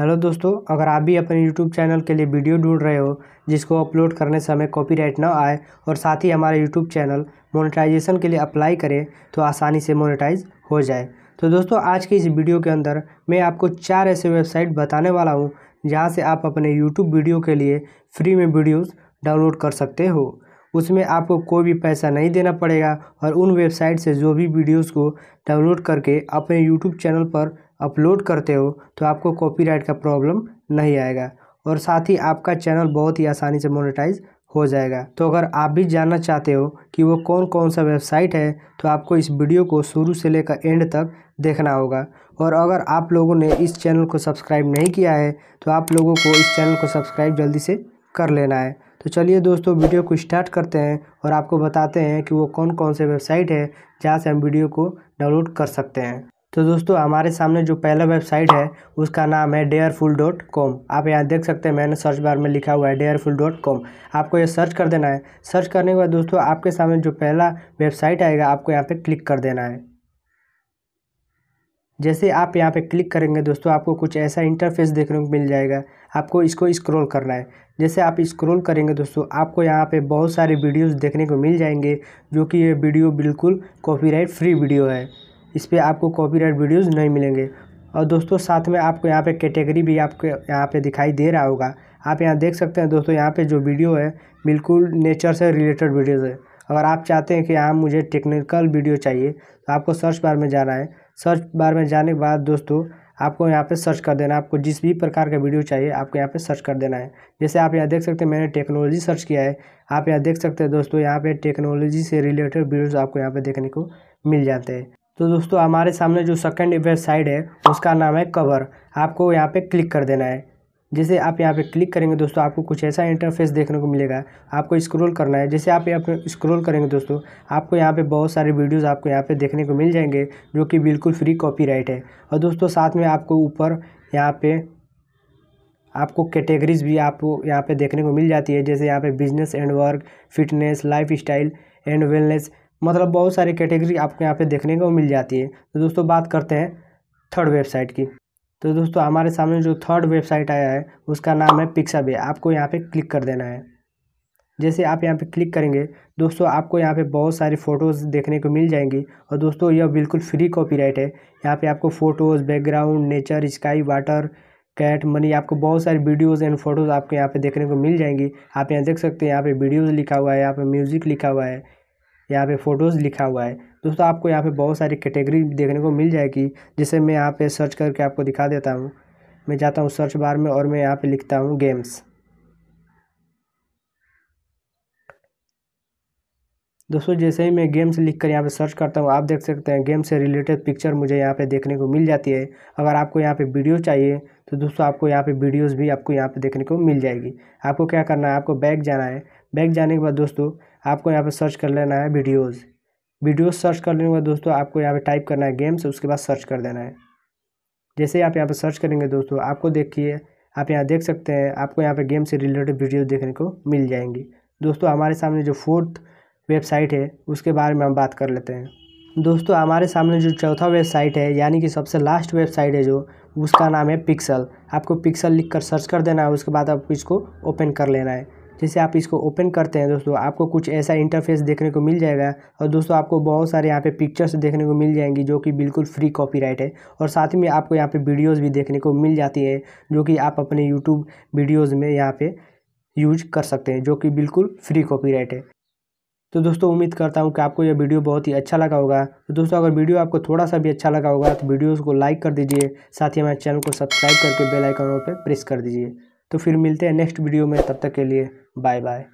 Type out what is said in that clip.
hello दोस्तों अगर आप भी अपने यूट्यूब चैनल के लिए वीडियो ढूंढ रहे हो जिसको अपलोड करने समय कॉपीराइट ना आए और साथ ही हमारे यूट्यूब चैनल मोनेटाइजेशन के लिए अप्लाई करें तो आसानी से मोनेटाइज हो जाए तो दोस्तों आज के इस वीडियो के अंदर मैं आपको चार ऐसे वेबसाइट बताने वाला हूँ जहाँ से आप अपने यूट्यूब वीडियो के लिए फ्री में वीडियोज़ डाउनलोड कर सकते हो उसमें आपको कोई भी पैसा नहीं देना पड़ेगा और उन वेबसाइट से जो भी वीडियोस को डाउनलोड करके अपने यूट्यूब चैनल पर अपलोड करते हो तो आपको कॉपीराइट का प्रॉब्लम नहीं आएगा और साथ ही आपका चैनल बहुत ही आसानी से मोनेटाइज हो जाएगा तो अगर आप भी जानना चाहते हो कि वो कौन कौन सा वेबसाइट है तो आपको इस वीडियो को शुरू से लेकर एंड तक देखना होगा और अगर आप लोगों ने इस चैनल को सब्सक्राइब नहीं किया है तो आप लोगों को इस चैनल को सब्सक्राइब जल्दी से कर लेना है तो चलिए दोस्तों वीडियो को स्टार्ट करते हैं और आपको बताते हैं कि वो कौन कौन से वेबसाइट है जहाँ से हम वीडियो को डाउनलोड कर सकते हैं तो दोस्तों हमारे सामने जो पहला वेबसाइट है उसका नाम है डेयरफुल डॉट कॉम आप यहाँ देख सकते हैं मैंने सर्च बार में लिखा हुआ है डेयरफुल डॉट कॉम आपको ये सर्च कर देना है सर्च करने के बाद दोस्तों आपके सामने जो पहला वेबसाइट आएगा आपको यहाँ पे क्लिक कर देना है जैसे आप यहाँ पे क्लिक करेंगे दोस्तों आपको कुछ ऐसा इंटरफेस देखने को मिल जाएगा आपको इसको स्क्रॉल करना है जैसे आप स्क्रॉल करेंगे दोस्तों आपको यहाँ पे बहुत सारे वीडियोस देखने को मिल जाएंगे जो कि ये वीडियो बिल्कुल कॉपीराइट फ्री वीडियो है इस पर आपको कॉपीराइट वीडियोज़ नहीं मिलेंगे और दोस्तों साथ में आपको यहाँ पर कैटेगरी भी आपके यहाँ पर दिखाई दे रहा होगा आप यहाँ देख सकते हैं दोस्तों यहाँ पर जो वीडियो है बिल्कुल नेचर से रिलेटेड वीडियोज़ है अगर आप चाहते हैं कि यहाँ मुझे टेक्निकल वीडियो चाहिए तो आपको सर्च बार में जाना है सर्च बार में जाने के बाद दोस्तों आपको यहाँ पे सर्च कर देना है आपको जिस भी प्रकार का वीडियो चाहिए आपको यहाँ पे सर्च कर देना है जैसे आप यहाँ देख सकते हैं मैंने टेक्नोलॉजी सर्च किया है आप यहाँ देख सकते हैं दोस्तों यहाँ पे टेक्नोलॉजी से रिलेटेड वीडियोस आपको यहाँ पे देखने को मिल जाते हैं तो दोस्तों हमारे सामने जो सेकेंड वेबसाइट है उसका नाम है कवर आपको यहाँ पर क्लिक कर देना है जैसे आप यहाँ पे क्लिक करेंगे दोस्तों आपको कुछ ऐसा इंटरफेस देखने को मिलेगा आपको स्क्रॉल करना है जैसे आप यहाँ पे स्क्रॉल करेंगे दोस्तों आपको यहाँ पे बहुत सारे वीडियोस आपको यहाँ पे देखने को मिल जाएंगे जो कि बिल्कुल फ्री कॉपीराइट है और दोस्तों साथ में आपको ऊपर यहाँ पे आपको कैटेगरीज भी आपको यहाँ पर देखने को मिल जाती है जैसे यहाँ पर business and work fitness lifestyle and wellness मतलब बहुत सारी कैटेगरी आपको यहाँ पर देखने को मिल जाती है तो दोस्तों बात करते हैं थर्ड वेबसाइट की तो दोस्तों हमारे सामने जो थर्ड वेबसाइट आया है उसका नाम है पिक्साबे आपको यहाँ पे क्लिक कर देना है जैसे आप यहाँ पे क्लिक करेंगे दोस्तों आपको यहाँ पे बहुत सारी फ़ोटोज़ देखने को मिल जाएंगी और दोस्तों यह बिल्कुल फ्री कॉपीराइट है यहाँ पे आपको photos background nature sky water cat money आपको बहुत सारी वीडियोज़ एंड फोटोज़ आपको यहाँ पर देखने को मिल जाएंगी आप यहाँ देख सकते हैं यहाँ पर वीडियोज़ लिखा हुआ है यहाँ पर म्यूज़िक लिखा हुआ है यहाँ पर फ़ोटोज़ लिखा हुआ है दोस्तों आपको यहाँ पे बहुत सारी कैटेगरी देखने को मिल जाएगी जिसे मैं यहाँ पे सर्च करके आपको दिखा देता हूँ मैं जाता हूँ सर्च बार में और मैं यहाँ पे लिखता हूँ गेम्स दोस्तों जैसे ही मैं गेम्स लिख कर यहाँ पर सर्च करता हूँ आप देख सकते हैं गेम्स से रिलेटेड पिक्चर मुझे यहाँ पे देखने को मिल जाती है अगर आपको यहाँ पे वीडियो चाहिए तो दोस्तों आपको यहाँ पे वीडियोस भी आपको यहाँ पे देखने को मिल जाएगी आपको क्या करना है आपको बैग जाना है बैग जाने के बाद दोस्तों आपको यहाँ पर सर्च कर लेना है वीडियोज़ वीडियो सर्च कर लेने के बाद दोस्तों आपको यहाँ पे टाइप करना है गेम्स उसके बाद सर्च कर देना है जैसे आप यहाँ पर सर्च करेंगे दोस्तों आपको देखिए आप यहाँ देख सकते हैं आपको यहाँ पे गेम से रिलेटेड वीडियो देखने को मिल जाएंगी दोस्तों हमारे सामने जो फोर्थ वेबसाइट है उसके बारे में हम बात कर लेते हैं दोस्तों हमारे सामने जो चौथा वेबसाइट है यानी कि सबसे लास्ट वेबसाइट है जो उसका नाम है पिक्सल आपको पिक्सल लिख कर सर्च कर देना है उसके बाद आपको इसको ओपन कर लेना है जैसे आप इसको ओपन करते हैं दोस्तों आपको कुछ ऐसा इंटरफेस देखने को मिल जाएगा और दोस्तों आपको बहुत सारे यहाँ पे पिक्चर्स देखने को मिल जाएंगी जो कि बिल्कुल फ्री कॉपीराइट है और साथ में आपको यहाँ पे वीडियोस भी देखने को मिल जाती हैं जो कि आप अपने यूट्यूब वीडियोज़ में यहाँ पर यूज कर सकते हैं जो कि बिल्कुल फ्री कॉपी है तो दोस्तों उम्मीद करता हूँ कि आपको यह वीडियो बहुत ही अच्छा लगा होगा तो दोस्तों अगर वीडियो आपको थोड़ा सा भी अच्छा लगा होगा तो वीडियोज़ को लाइक कर दीजिए साथ ही हमारे चैनल को सब्सक्राइब करके बेल आइकन पर प्रेस कर दीजिए तो फिर मिलते हैं नेक्स्ट वीडियो में तब तक के लिए बाय बाय